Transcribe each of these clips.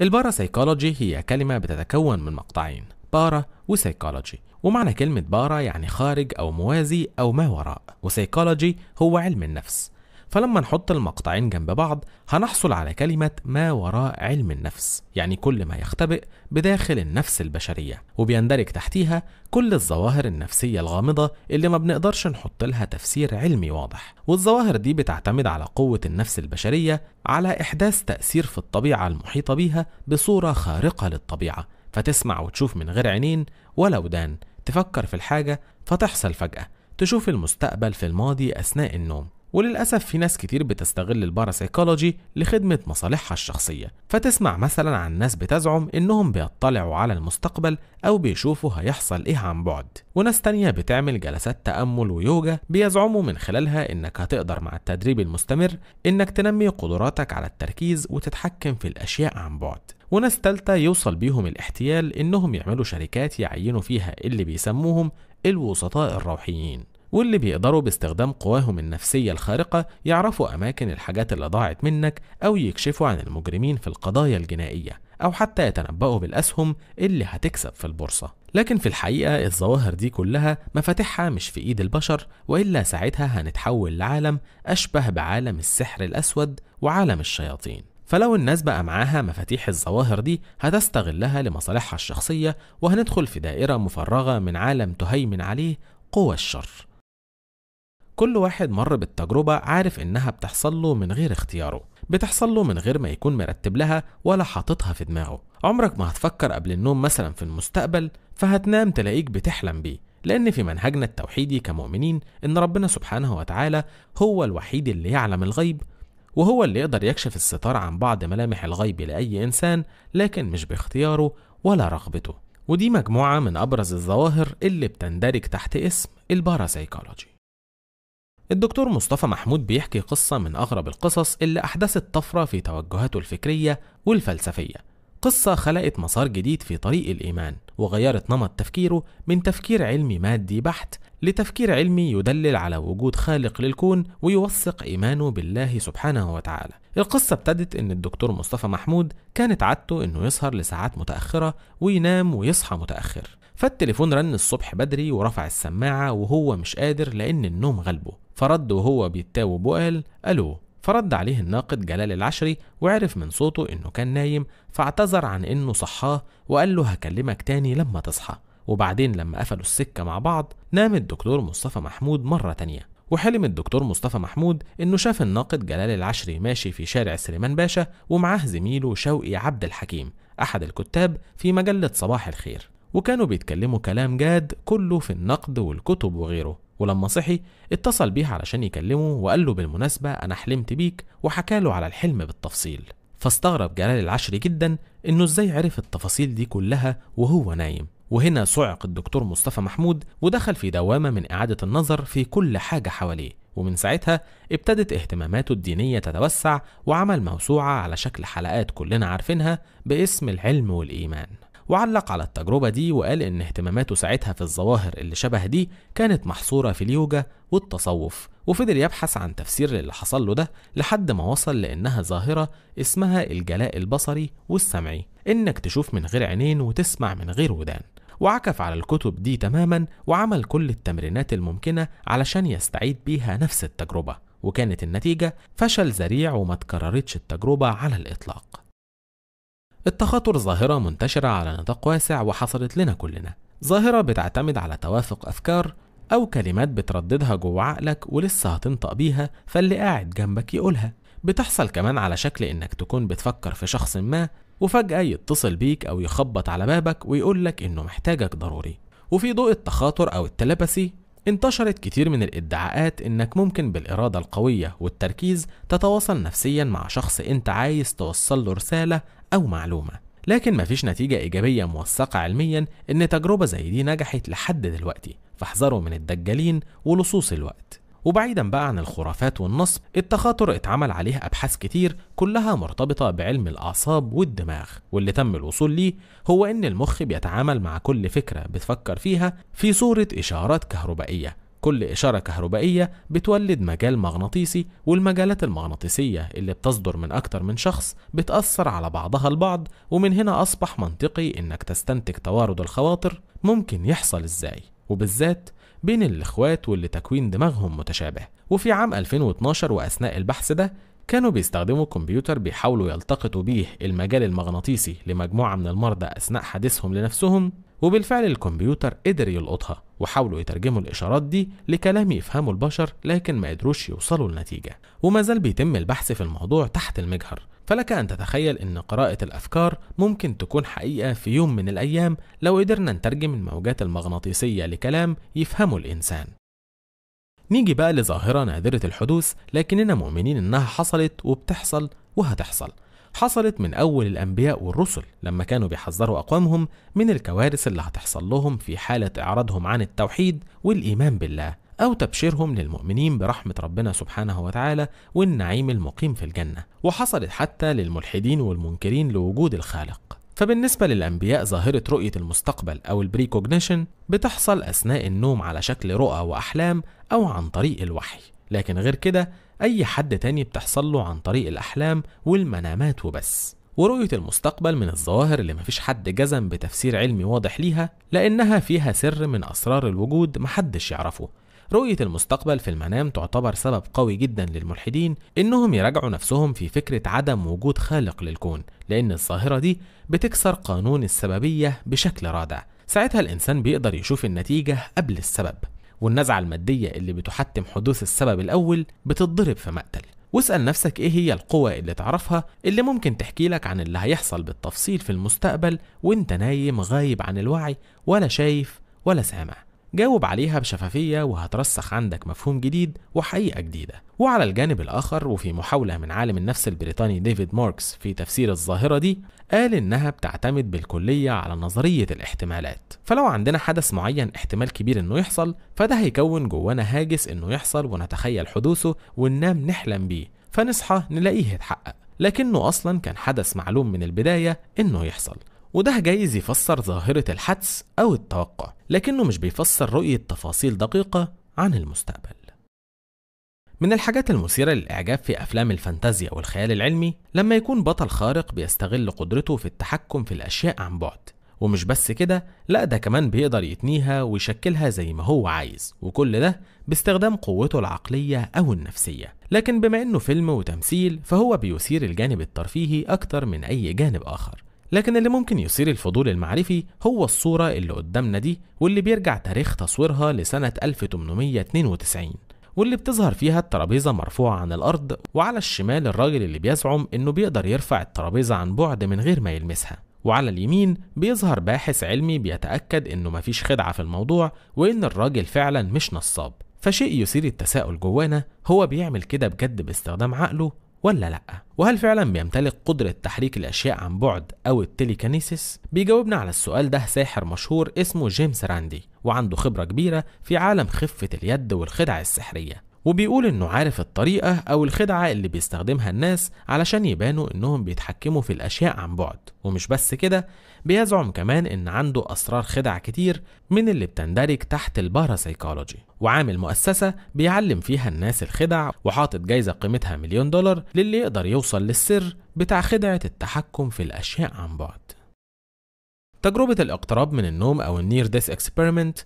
الباراسايكولوجي هي كلمة بتتكون من مقطعين بارا وسايكولوجي ومعنى كلمة بارا يعني خارج أو موازي أو ما وراء وسايكولوجي هو علم النفس فلما نحط المقطعين جنب بعض هنحصل على كلمة ما وراء علم النفس يعني كل ما يختبئ بداخل النفس البشرية وبيندرج تحتيها كل الظواهر النفسية الغامضة اللي ما بنقدرش نحط لها تفسير علمي واضح والظواهر دي بتعتمد على قوة النفس البشرية على إحداث تأثير في الطبيعة المحيطة بيها بصورة خارقة للطبيعة فتسمع وتشوف من غير عينين ولا ودان تفكر في الحاجة فتحصل فجأة تشوف المستقبل في الماضي أثناء النوم وللأسف في ناس كتير بتستغل الباراسيكولوجي لخدمة مصالحها الشخصية فتسمع مثلا عن ناس بتزعم إنهم بيطلعوا على المستقبل أو بيشوفوا هيحصل إيه عن بعد وناس تانية بتعمل جلسات تأمل ويوجا بيزعموا من خلالها إنك هتقدر مع التدريب المستمر إنك تنمي قدراتك على التركيز وتتحكم في الأشياء عن بعد وناس تالتة يوصل بيهم الاحتيال إنهم يعملوا شركات يعينوا فيها اللي بيسموهم الوسطاء الروحيين واللي بيقدروا باستخدام قواهم النفسية الخارقة يعرفوا أماكن الحاجات اللي ضاعت منك أو يكشفوا عن المجرمين في القضايا الجنائية أو حتى يتنبأوا بالأسهم اللي هتكسب في البورصة لكن في الحقيقة الظواهر دي كلها مفاتيحها مش في إيد البشر وإلا ساعتها هنتحول لعالم أشبه بعالم السحر الأسود وعالم الشياطين فلو الناس بقى معاها مفاتيح الظواهر دي هتستغلها لمصالحها الشخصية وهندخل في دائرة مفرغة من عالم تهيمن عليه قوى الشر كل واحد مر بالتجربة عارف إنها بتحصل له من غير اختياره بتحصل له من غير ما يكون مرتب لها ولا حاططها في دماغه عمرك ما هتفكر قبل النوم مثلا في المستقبل فهتنام تلاقيك بتحلم بيه لأن في منهجنا التوحيدي كمؤمنين إن ربنا سبحانه وتعالى هو الوحيد اللي يعلم الغيب وهو اللي يقدر يكشف الستار عن بعض ملامح الغيب لأي إنسان لكن مش باختياره ولا رغبته ودي مجموعة من أبرز الظواهر اللي بتندرج تحت اسم الباراسيكولوجي الدكتور مصطفى محمود بيحكي قصة من أغرب القصص اللي أحدثت طفرة في توجهاته الفكرية والفلسفية قصة خلقت مسار جديد في طريق الإيمان وغيرت نمط تفكيره من تفكير علمي مادي بحت لتفكير علمي يدلل على وجود خالق للكون ويوثق إيمانه بالله سبحانه وتعالى القصة ابتدت إن الدكتور مصطفى محمود كانت عادته إنه يسهر لساعات متأخرة وينام ويصحى متأخر فالتليفون رن الصبح بدري ورفع السماعة وهو مش قادر لأن النوم غلبه فرد وهو بيتاوب وقال ألو فرد عليه الناقد جلال العشري وعرف من صوته إنه كان نايم فاعتذر عن إنه صحاه وقال له هكلمك تاني لما تصحى وبعدين لما قفلوا السكة مع بعض نام الدكتور مصطفى محمود مرة تانية وحلم الدكتور مصطفى محمود إنه شاف الناقد جلال العشري ماشي في شارع سليمان باشا ومعاه زميله شوقي عبد الحكيم أحد الكتاب في مجلة صباح الخير وكانوا بيتكلموا كلام جاد كله في النقد والكتب وغيره ولما صحي اتصل بيه علشان يكلمه وقال له بالمناسبة أنا حلمت بيك وحكاله على الحلم بالتفصيل فاستغرب جلال العشري جدا إنه إزاي عرف التفاصيل دي كلها وهو نايم وهنا صعق الدكتور مصطفى محمود ودخل في دوامة من إعادة النظر في كل حاجة حواليه ومن ساعتها ابتدت اهتماماته الدينية تتوسع وعمل موسوعة على شكل حلقات كلنا عارفينها باسم العلم والإيمان وعلق على التجربة دي وقال إن اهتماماته ساعتها في الظواهر اللي شبه دي كانت محصورة في اليوجا والتصوف وفضل يبحث عن تفسير للي حصل له ده لحد ما وصل لأنها ظاهرة اسمها الجلاء البصري والسمعي إنك تشوف من غير عينين وتسمع من غير ودان وعكف على الكتب دي تماما وعمل كل التمرينات الممكنة علشان يستعيد بيها نفس التجربة وكانت النتيجة فشل ذريع وما تكررتش التجربة على الإطلاق التخاطر ظاهرة منتشرة على نطاق واسع وحصلت لنا كلنا ظاهرة بتعتمد على توافق أفكار أو كلمات بترددها جوه عقلك ولسه هتنطق بيها فاللي قاعد جنبك يقولها بتحصل كمان على شكل إنك تكون بتفكر في شخص ما وفجأة يتصل بيك أو يخبط على بابك ويقولك إنه محتاجك ضروري وفي ضوء التخاطر أو التلبسي انتشرت كتير من الادعاءات انك ممكن بالإرادة القوية والتركيز تتواصل نفسيا مع شخص انت عايز توصل له رسالة أو معلومة لكن مفيش نتيجة إيجابية موثقة علميا إن تجربة زي دي نجحت لحد دلوقتي فاحذروا من الدجالين ولصوص الوقت وبعيدا بقى عن الخرافات والنصب التخاطر اتعمل عليه أبحاث كتير كلها مرتبطة بعلم الأعصاب والدماغ واللي تم الوصول ليه هو إن المخ بيتعامل مع كل فكرة بتفكر فيها في صورة إشارات كهربائية كل إشارة كهربائية بتولد مجال مغناطيسي والمجالات المغناطيسية اللي بتصدر من أكتر من شخص بتأثر على بعضها البعض ومن هنا أصبح منطقي إنك تستنتج توارد الخواطر ممكن يحصل إزاي وبالذات بين الإخوات واللي تكوين دماغهم متشابه وفي عام 2012 وأثناء البحث ده كانوا بيستخدموا كمبيوتر بيحاولوا يلتقطوا بيه المجال المغناطيسي لمجموعة من المرضى أثناء حديثهم لنفسهم وبالفعل الكمبيوتر قدر يلقطها وحاولوا يترجموا الإشارات دي لكلام يفهمه البشر لكن ما قدروش يوصلوا لنتيجة وما زال بيتم البحث في الموضوع تحت المجهر فلك أن تتخيل أن قراءة الأفكار ممكن تكون حقيقة في يوم من الأيام لو قدرنا نترجم الموجات المغناطيسية لكلام يفهمه الإنسان نيجي بقى لظاهرة نادرة الحدوث لكننا مؤمنين إنها حصلت وبتحصل وهتحصل حصلت من أول الأنبياء والرسل لما كانوا بيحذروا أقوامهم من الكوارث اللي هتحصل لهم في حالة إعراضهم عن التوحيد والإيمان بالله أو تبشيرهم للمؤمنين برحمة ربنا سبحانه وتعالى والنعيم المقيم في الجنة وحصلت حتى للملحدين والمنكرين لوجود الخالق فبالنسبة للأنبياء ظاهرة رؤية المستقبل أو البريكوجنيشن بتحصل أثناء النوم على شكل رؤى وأحلام أو عن طريق الوحي لكن غير كده أي حد تاني بتحصل له عن طريق الأحلام والمنامات وبس ورؤية المستقبل من الظواهر اللي مفيش حد جزم بتفسير علمي واضح ليها لأنها فيها سر من أسرار الوجود محدش يعرفه رؤية المستقبل في المنام تعتبر سبب قوي جدا للملحدين إنهم يراجعوا نفسهم في فكرة عدم وجود خالق للكون لأن الظاهرة دي بتكسر قانون السببية بشكل رادع ساعتها الإنسان بيقدر يشوف النتيجة قبل السبب والنزعة المادية اللي بتحتم حدوث السبب الأول بتتضرب في مقتل واسأل نفسك إيه هي القوة اللي تعرفها اللي ممكن تحكي لك عن اللي هيحصل بالتفصيل في المستقبل وإنت نايم غايب عن الوعي ولا شايف ولا سامع جاوب عليها بشفافية وهترسخ عندك مفهوم جديد وحقيقة جديدة وعلى الجانب الآخر وفي محاولة من عالم النفس البريطاني ديفيد ماركس في تفسير الظاهرة دي قال إنها بتعتمد بالكلية على نظرية الاحتمالات فلو عندنا حدث معين احتمال كبير إنه يحصل فده هيكون جوانا هاجس إنه يحصل ونتخيل حدوثه وننام نحلم بيه فنصحى نلاقيه اتحقق لكنه أصلا كان حدث معلوم من البداية إنه يحصل وده جايز يفسر ظاهرة الحدس أو التوقع لكنه مش بيفسر رؤية تفاصيل دقيقة عن المستقبل من الحاجات المثيرة للإعجاب في أفلام الفانتازيا والخيال العلمي لما يكون بطل خارق بيستغل قدرته في التحكم في الأشياء عن بعد ومش بس كده لا ده كمان بيقدر يتنيها ويشكلها زي ما هو عايز وكل ده باستخدام قوته العقلية أو النفسية لكن بما إنه فيلم وتمثيل فهو بيثير الجانب الترفيهي أكتر من أي جانب آخر لكن اللي ممكن يثير الفضول المعرفي هو الصورة اللي قدامنا دي واللي بيرجع تاريخ تصويرها لسنة 1892 واللي بتظهر فيها الترابيزة مرفوعة عن الأرض وعلى الشمال الراجل اللي بيزعم إنه بيقدر يرفع الترابيزة عن بعد من غير ما يلمسها وعلى اليمين بيظهر باحث علمي بيتأكد إنه مفيش خدعة في الموضوع وإن الراجل فعلا مش نصاب فشيء يثير التساؤل جوانا هو بيعمل كده بجد باستخدام عقله ولا لأ؟ وهل فعلا بيمتلك قدرة تحريك الأشياء عن بعد أو التليكانيسيس؟ بيجاوبنا على السؤال ده ساحر مشهور اسمه جيمس راندي وعنده خبرة كبيرة في عالم خفة اليد والخدع السحرية وبيقول انه عارف الطريقة او الخدعة اللي بيستخدمها الناس علشان يبانوا انهم بيتحكموا في الاشياء عن بعد ومش بس كده بيزعم كمان ان عنده اسرار خدع كتير من اللي بتندرج تحت الباراسايكولوجي وعامل مؤسسة بيعلم فيها الناس الخدع وحاطط جايزة قيمتها مليون دولار للي يقدر يوصل للسر بتاع خدعة التحكم في الاشياء عن بعد تجربة الاقتراب من النوم أو النير ديس اكسبيرمنت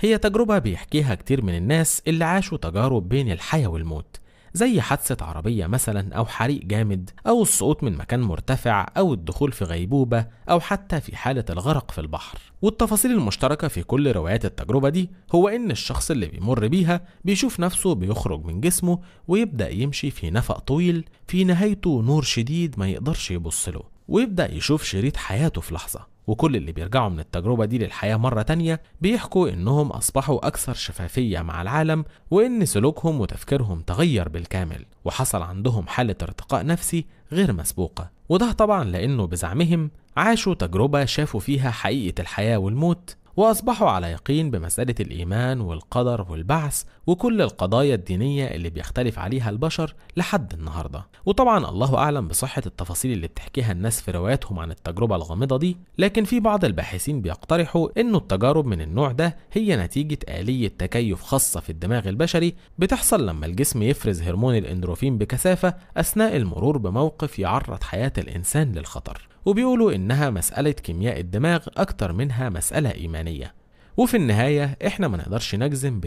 هي تجربة بيحكيها كتير من الناس اللي عاشوا تجارب بين الحياة والموت زي حادثة عربية مثلا أو حريق جامد أو السقوط من مكان مرتفع أو الدخول في غيبوبة أو حتى في حالة الغرق في البحر والتفاصيل المشتركة في كل روايات التجربة دي هو إن الشخص اللي بيمر بيها بيشوف نفسه بيخرج من جسمه ويبدأ يمشي في نفق طويل في نهايته نور شديد ما يقدرش يبص له ويبدأ يشوف شريط حياته في لحظة وكل اللي بيرجعوا من التجربة دي للحياة مرة تانية بيحكوا إنهم أصبحوا أكثر شفافية مع العالم وإن سلوكهم وتفكيرهم تغير بالكامل وحصل عندهم حالة ارتقاء نفسي غير مسبوقة وده طبعا لأنه بزعمهم عاشوا تجربة شافوا فيها حقيقة الحياة والموت وأصبحوا على يقين بمسألة الإيمان والقدر والبعث وكل القضايا الدينية اللي بيختلف عليها البشر لحد النهاردة وطبعا الله أعلم بصحة التفاصيل اللي بتحكيها الناس في رواياتهم عن التجربة الغامضة دي لكن في بعض الباحثين بيقترحوا أنه التجارب من النوع ده هي نتيجة آلية تكيف خاصة في الدماغ البشري بتحصل لما الجسم يفرز هرمون الإندروفين بكثافة أثناء المرور بموقف يعرض حياة الإنسان للخطر وبيقولوا إنها مسألة كيمياء الدماغ أكتر منها مسألة إيمانية وفي النهاية إحنا ما نقدرش نجزم